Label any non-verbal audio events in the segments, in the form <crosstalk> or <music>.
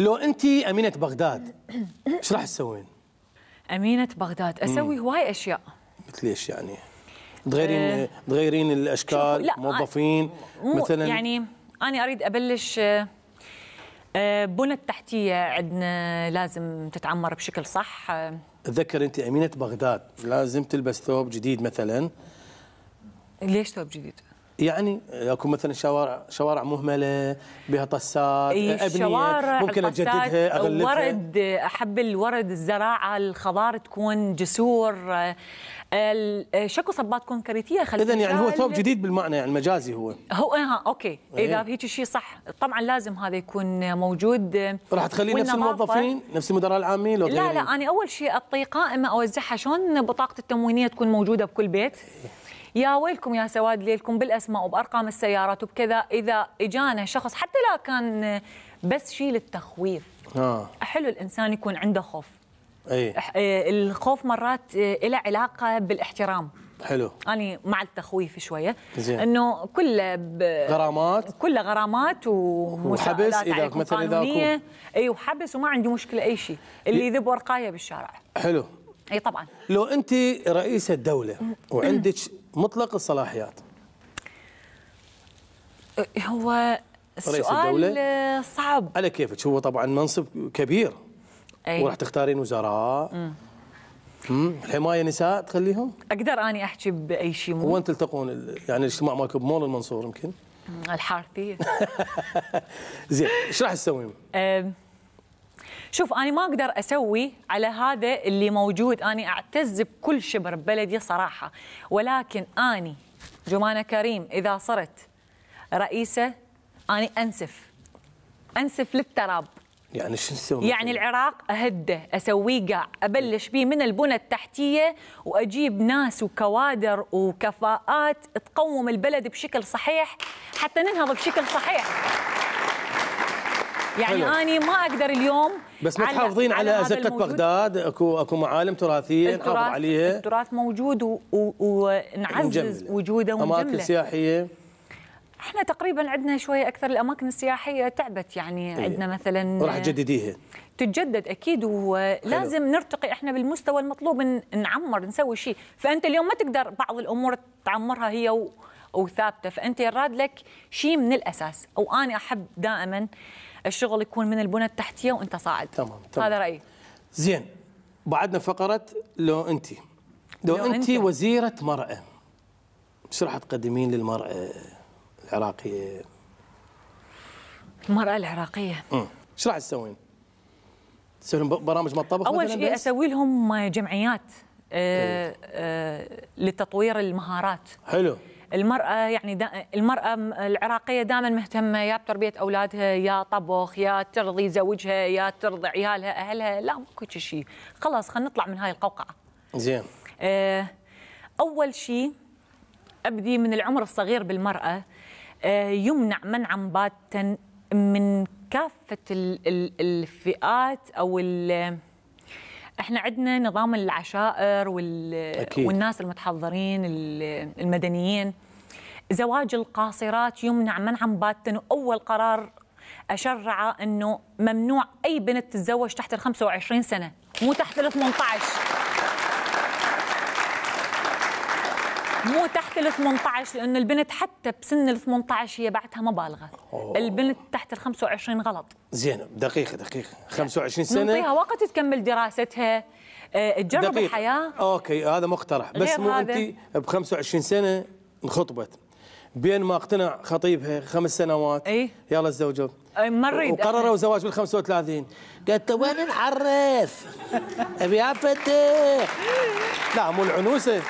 لو انت امينه بغداد ايش <coughs> راح تسوين؟ امينه بغداد اسوي هواي اشياء مثل ايش يعني؟ تغيرين آه، تغيرين الاشكال آه، موظفين مثلا يعني انا اريد ابلش آه، بنى التحتيه عندنا لازم تتعمر بشكل صح تذكر انت امينه بغداد لازم تلبس ثوب جديد مثلا ليش ثوب جديد؟ يعني اكو مثلا شوارع شوارع مهمله بها طسات ابنيه شوارع ممكن اجددها اغلفها ورد احب الورد الزراعه الخضار تكون جسور شكو صبات كونكريتيه خلينا اذا يعني هو ثوب جديد بالمعنى يعني مجازي هو هو اه اوكي إيه. اذا هيك شيء صح طبعا لازم هذا يكون موجود راح تخليه نفس الموظفين نفس المدراء العامين لو لا لا انا اول شيء اعطي قائمه اوزعها شلون بطاقه التموينيه تكون موجوده بكل بيت يا ويلكم يا سواد ليلكم بالاسماء وبارقام السيارات وبكذا اذا اجانا شخص حتى لا كان بس شيء للتخويف آه. حلو الانسان يكون عنده خوف أي. إيه، الخوف مرات له إيه، علاقه بالاحترام حلو أنا مع التخويف شوية زين إنه كله ب... غرامات كله غرامات ومساعدات وحبس إذا مثلا إذا أكو أي وحبس وما عندي مشكلة أي شيء اللي يذب ورقاية بالشارع حلو أي طبعا لو أنت رئيسة دولة <clears throat> وعندك مطلق الصلاحيات هو سؤال صعب على كيفك هو طبعا منصب كبير أي. وراح تختارين وزراء امم مم. الحمايه نساء تخليهم؟ اقدر اني احكي باي شيء مو وين تلتقون يعني الاجتماع مالكم بمول المنصور يمكن؟ الحارثيه <laughs> زين ايش راح تسوين؟ شوف أنا ما أقدر أسوي على هذا اللي موجود أنا أعتز بكل شبر ببلدي صراحة ولكن أني جمانة كريم إذا صرت رئيسة أنا أنسف أنسف للتراب يعني شو نسوي؟ يعني العراق اهده، اسويه قاع، ابلش بيه من البنى التحتيه واجيب ناس وكوادر وكفاءات تقوم البلد بشكل صحيح حتى ننهض بشكل صحيح. يعني حلو. اني ما اقدر اليوم بس متحافظين على, على زكه بغداد اكو اكو معالم تراثيه نحافظ عليها التراث موجود ونعزز وجوده ونجمله اماكن سياحيه احنا تقريبا عندنا شويه اكثر الاماكن السياحيه تعبت يعني إيه. عندنا مثلا راح تجدديها تتجدد اكيد ولازم نرتقي احنا بالمستوى المطلوب نعمر نسوي شيء فانت اليوم ما تقدر بعض الامور تعمرها هي و وثابته فانت يراد لك شيء من الاساس او انا احب دائما الشغل يكون من البنى التحتيه وانت صاعد تمام, تمام. هذا رايي زين بعدنا فقره لو انت لو, لو انت, انت وزيره مراه ايش راح تقدمين للمراه العراقيه المراه العراقيه ايش راح تسوين؟ تسوي برامج مطبخ اول شيء اسوي لهم جمعيات آه إيه. آه لتطوير المهارات حلو المرأة يعني المرأة العراقية دائما مهتمة يا بتربية أولادها يا طبخ يا ترضي زوجها يا ترضي عيالها أهلها لا ماكو شيء خلاص خلينا نطلع من هاي القوقعة زين آه، أول شيء أبدي من العمر الصغير بالمرأة آه، يمنع منعا باتا من كافة الفئات أو احنا عندنا نظام العشائر وال... أكيد. والناس المتحضرين المدنيين زواج القاصرات يمنع منعا باتا واول قرار اشرع انه ممنوع اي بنت تتزوج تحت ال 25 سنه مو تحت ال 18 مو تحت ال 18 لانه البنت حتى بسن ال 18 هي بعدها ما بالغه البنت تحت ال 25 غلط زين دقيقه دقيقه 25 سنه نعطيها وقت تكمل دراستها آه، تجرب الحياه اوكي هذا مقترح بس مو انت ب 25 سنه انخطبت بين ما اقتنع خطيبها خمس سنوات اي يلا تزوجوا ما نريد وقرروا زواج بال 35 قالت له وين نعرف؟ <laughs> ابي افتح لا مو العنوسه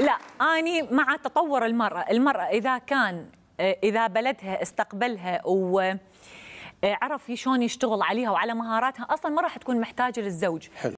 لا أني مع تطور المرأة المرأة إذا كان آه، إذا بلدها استقبلها و آه، عرف شلون يشتغل عليها وعلى مهاراتها اصلا ما راح تكون محتاجه للزوج حلو.